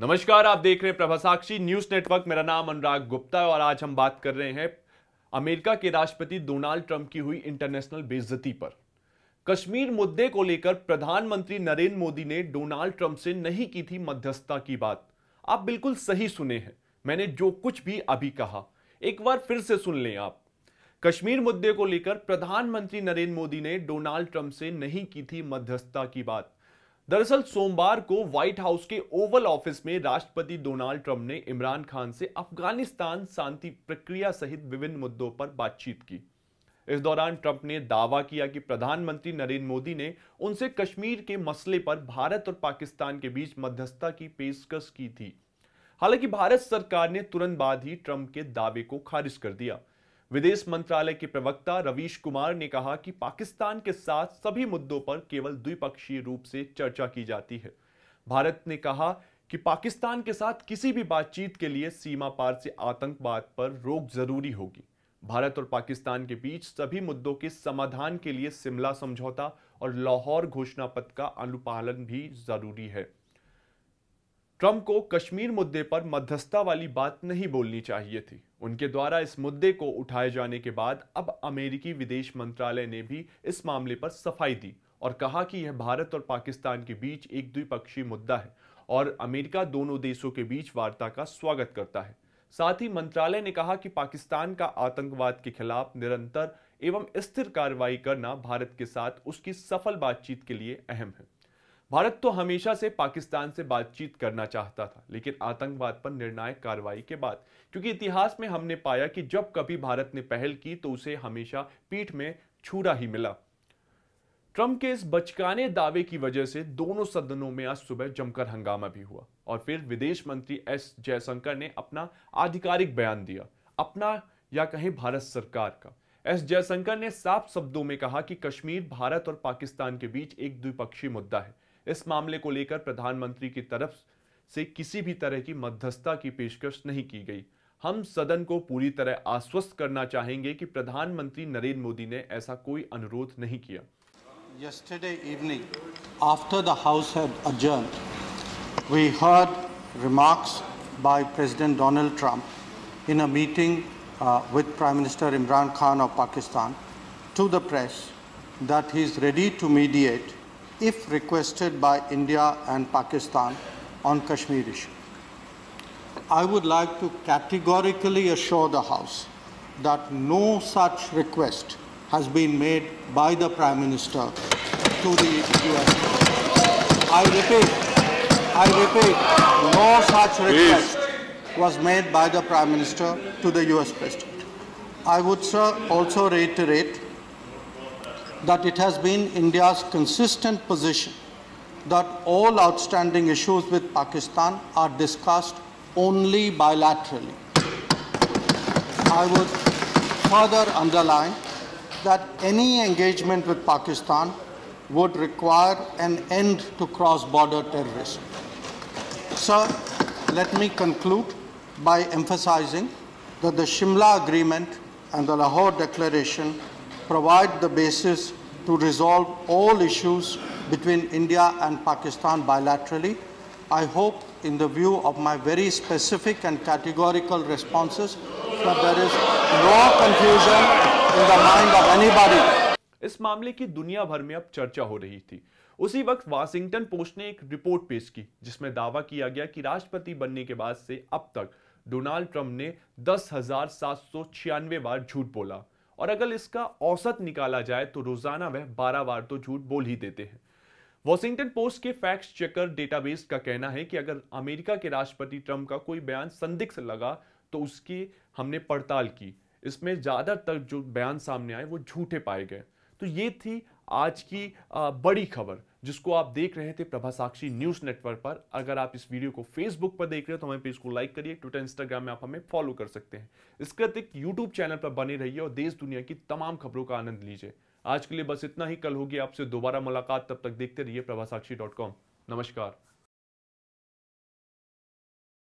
नमस्कार आप देख रहे हैं प्रभा साक्षी न्यूज नेटवर्क मेरा नाम अनुराग गुप्ता है और आज हम बात कर रहे हैं अमेरिका के राष्ट्रपति डोनाल्ड ट्रंप की हुई इंटरनेशनल बेइज्जती पर कश्मीर मुद्दे को लेकर प्रधानमंत्री नरेंद्र मोदी ने डोनाल्ड ट्रंप से नहीं की थी मध्यस्थता की बात आप बिल्कुल सही सुने हैं मैंने जो कुछ भी अभी कहा एक बार फिर से सुन लें आप कश्मीर मुद्दे को लेकर प्रधानमंत्री नरेंद्र मोदी ने डोनाल्ड ट्रंप से नहीं की थी मध्यस्थता की बात दरअसल सोमवार को व्हाइट हाउस के ओवल ऑफिस में राष्ट्रपति डोनाल्ड ट्रंप ने इमरान खान से अफगानिस्तान शांति प्रक्रिया सहित विभिन्न मुद्दों पर बातचीत की इस दौरान ट्रंप ने दावा किया कि प्रधानमंत्री नरेंद्र मोदी ने उनसे कश्मीर के मसले पर भारत और पाकिस्तान के बीच मध्यस्थता की पेशकश की थी हालांकि भारत सरकार ने तुरंत बाद ही ट्रंप के दावे को खारिज कर दिया विदेश मंत्रालय के प्रवक्ता रवीश कुमार ने कहा कि पाकिस्तान के साथ सभी मुद्दों पर केवल द्विपक्षीय रूप से चर्चा की जाती है भारत ने कहा कि पाकिस्तान के साथ किसी भी बातचीत के लिए सीमा पार से आतंकवाद पर रोक जरूरी होगी भारत और पाकिस्तान के बीच सभी मुद्दों के समाधान के लिए शिमला समझौता और लाहौर घोषणा पत्र का अनुपालन भी जरूरी है ट्रंप को कश्मीर मुद्दे पर मध्यस्थता वाली बात नहीं बोलनी चाहिए थी उनके द्वारा इस मुद्दे को उठाए जाने के बाद अब अमेरिकी विदेश मंत्रालय ने भी इस मामले पर सफाई दी और कहा कि यह भारत और पाकिस्तान के बीच एक द्विपक्षीय मुद्दा है और अमेरिका दोनों देशों के बीच वार्ता का स्वागत करता है साथ ही मंत्रालय ने कहा कि पाकिस्तान का आतंकवाद के खिलाफ निरंतर एवं स्थिर कार्रवाई करना भारत के साथ उसकी सफल बातचीत के लिए अहम है भारत तो हमेशा से पाकिस्तान से बातचीत करना चाहता था लेकिन आतंकवाद पर निर्णायक कार्रवाई के बाद क्योंकि इतिहास में हमने पाया कि जब कभी भारत ने पहल की तो उसे हमेशा पीठ में छूरा ही मिला ट्रंप के इस बचकाने दावे की वजह से दोनों सदनों में आज सुबह जमकर हंगामा भी हुआ और फिर विदेश मंत्री एस जयशंकर ने अपना आधिकारिक बयान दिया अपना या कहें भारत सरकार का एस जयशंकर ने साफ शब्दों में कहा कि कश्मीर भारत और पाकिस्तान के बीच एक द्विपक्षीय मुद्दा है इस मामले को लेकर प्रधानमंत्री की तरफ से किसी भी तरह की मध्यस्थता की पेशकश नहीं की गई हम सदन को पूरी तरह आश्वस्त करना चाहेंगे कि प्रधानमंत्री नरेंद्र मोदी ने ऐसा कोई अनुरोध नहीं किया Yesterday evening, after the House had adjourned, we heard remarks by President Donald Trump in a meeting uh, with Prime Minister Imran Khan of Pakistan to the press that he is ready to mediate if requested by India and Pakistan on Kashmir issue. I would like to categorically assure the House that no such request has been made by the Prime Minister to the US. I repeat, I repeat, no such request was made by the Prime Minister to the US President. I would, sir, also reiterate that it has been India's consistent position that all outstanding issues with Pakistan are discussed only bilaterally. I would further underline that any engagement with Pakistan would require an end to cross-border terrorism. Sir, let me conclude by emphasizing that the Shimla Agreement and the Lahore Declaration provide the basis to resolve all issues between India and Pakistan bilaterally. I hope, in the view of my very specific and categorical responses, that there is no confusion in the mind of anybody. इस मामले की दुनिया भर में अब चर्चा हो रही थी उसी वक्त वाशिंगटन पोस्ट ने एक रिपोर्ट पेश की जिसमें दावा किया गया कि राष्ट्रपति बनने के बाद से अब तक डोनाल्ड ट्रंप ने दस बार झूठ बोला और अगर इसका औसत निकाला जाए तो रोजाना वह बारह बार तो झूठ बोल ही देते हैं वॉशिंगटन पोस्ट के फैक्ट चेकर डेटाबेस का कहना है कि अगर अमेरिका के राष्ट्रपति ट्रंप का कोई बयान संदिग्ध लगा तो उसकी हमने पड़ताल की इसमें ज़्यादातर जो बयान सामने आए वो झूठे पाए गए तो ये थी आज की बड़ी खबर जिसको आप देख रहे थे प्रभा साक्षी न्यूज नेटवर्क पर अगर आप इस वीडियो को फेसबुक पर देख रहे हो तो हमारे पेज को लाइक करिए ट्विटर इंस्टाग्राम में आप हमें फॉलो कर सकते हैं इसके अतिरिक्त यूट्यूब चैनल पर बने रहिए और देश दुनिया की तमाम खबरों का आनंद लीजिए आज के लिए बस इतना ही कल होगी आपसे दोबारा मुलाकात तब तक देखते रहिए प्रभासाक्षी नमस्कार